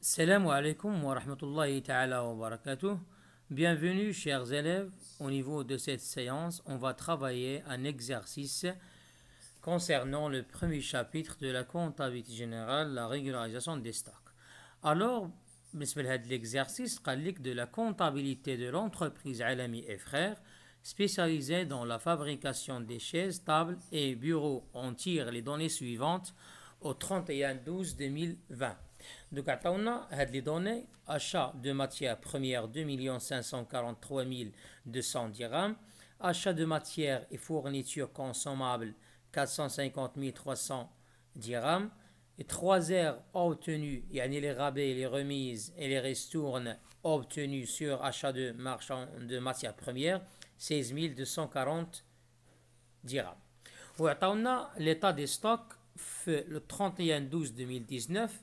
Salam alaikum wa rahmatullahi ta'ala wa barakatuh. Bienvenue chers élèves. Au niveau de cette séance, on va travailler un exercice concernant le premier chapitre de la comptabilité générale, la régularisation des stocks. Alors, l'exercice de la comptabilité de l'entreprise Alami et Frères, spécialisée dans la fabrication des chaises, tables et bureaux, on tire les données suivantes au 31-12-2020. Donc, on a les données achat de matières premières 2 543 200 dirhams, achat de matières et fournitures consommables 450 300 dirhams, et 3 heures obtenues, il y a les rabais, les remises et les restournes obtenus sur achat de, marchand, de matières premières 16 240 dirhams. On a l'état des stocks fait le 31 12 2019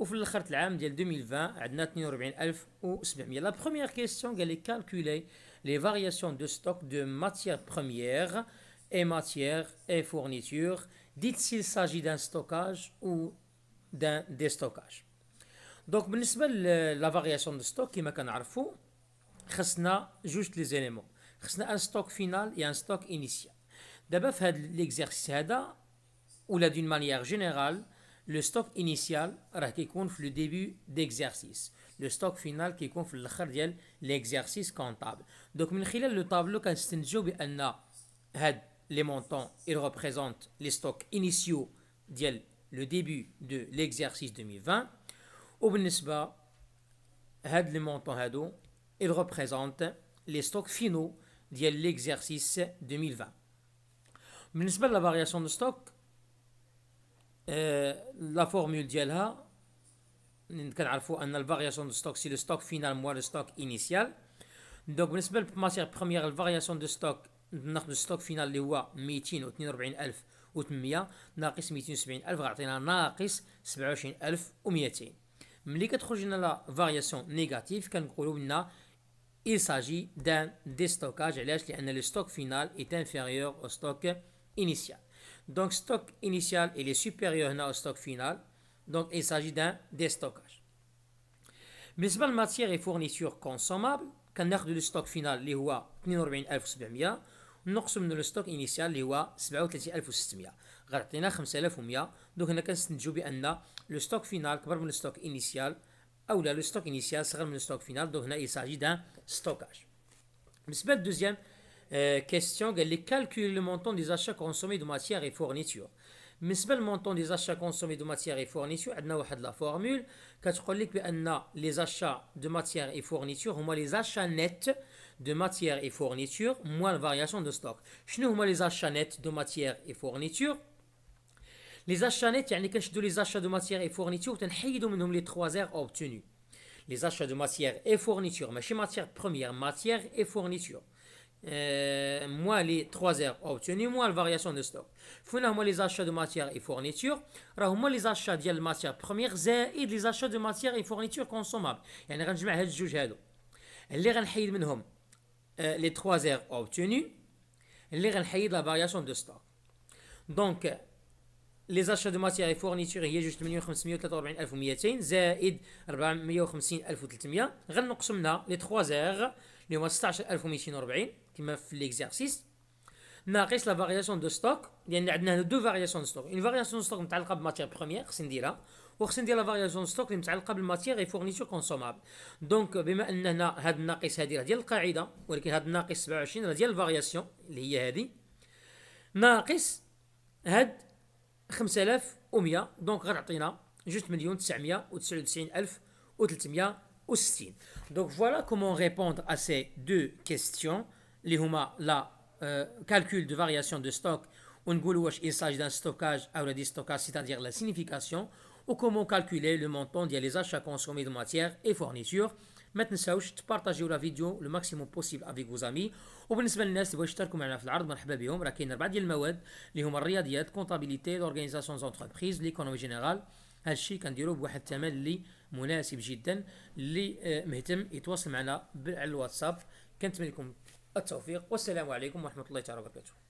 Et le 2020, La première question est de calculer les variations de stock de matières premières et matières et fournitures. dites s'il s'agit d'un stockage ou d'un déstockage. Donc, pour la variation de stock, je vais vous dire que nous avons juste les éléments un stock final et un stock initial. D'abord, l'exercice, ou d'une manière générale, le stock initial euh, qui compte le début d'exercice. Le stock final qui début l'exercice comptable. Donc, le tableau, quand on a les montants, il représente les stocks initiaux le début de l'exercice 2020. Les montants, il représente les stocks finaux de l'exercice 2020. La variation de stock, euh, la formule d'ELHA, la variation de stock si le stock final moins le stock initial. Donc, la première variation de stock. stock final est de stock la variation négative, il s'agit d'un déstockage, le stock final est inférieur au stock initial. Donc, stock initial, est est supérieur au stock final. Donc, il s'agit d'un déstockage. Mais la matières et fournitures consommables, quand on a le stock final, il y a 42,700, nous avons le stock initial, il y a 37,700. Donc, on a un que le stock final, comme le stock initial, ou le stock initial, c'est le stock final. Donc, il s'agit d'un stockage. Mais le deuxième, euh, question les le montant des achats consommés de matières et fournitures. Mais ce le montant des achats consommés de matières et fournitures, on a la formule, on les achats de matières et fournitures, on les achats nets de matières et fournitures, moins la variation de stock. on nous les achats nets de matières et fournitures. Les achats nets, il y les achats de matières et fournitures, on a les trois R obtenus. Les achats de matières et fournitures, mais chez matières premières, matières et fournitures. Euh, moins les 3 heures obtenues, oh, moins la variation de stock. Finalement, les achats de matières et fournitures, les achats de matières premières et les achats de matières et fournitures consommables. يعني غنجمع a un اللي غنحيد les 3 heures obtenues, اللي غنحيد la variation de stock. Donc, les achats de matières et fournitures juste 450300 allons les 3 heures اللي هما 16240 كما في ليكزارسيس ناقص لا فارياسيون دو ستوك لان يعني عندنا دو فارياسيون ستوك اون فارياسيون ستوك متعلقه بماتير بروميير خصني نديرها وخصني ندير لا فارياسيون ستوك اللي متعلقه بالماتير اي فورنيتور كونسومابل دونك بما ان هنا هذا الناقص هذه راه ديال القاعده ولكن هذا الناقص 27 راه ديال الفارياسيون اللي هي هذه ناقص هاد 5100 دونك غتعطينا جوست مليون 999 الف و aussi Donc voilà comment répondre à ces deux questions. Les humains la euh, calcul de variation de stock. Il s'agit d'un stockage ou de stockage, c'est-à-dire la signification, ou comment calculer le montant des achats consommés de matières et fournitures. Maintenant, ça vous partagez la vidéo le maximum possible avec vos amis. Ou bien, si vous voulez vous abonner à la chaîne, vous pouvez vous abonner à la comptabilité, l'organisation des l'économie générale. هذا الشيء كنديروه بواحد الثمن اللي مناسب جدا اللي آه، مهتم يتواصل معنا على الواتساب كنتمنى لكم التوفيق والسلام عليكم ورحمه الله تعالى وبركاته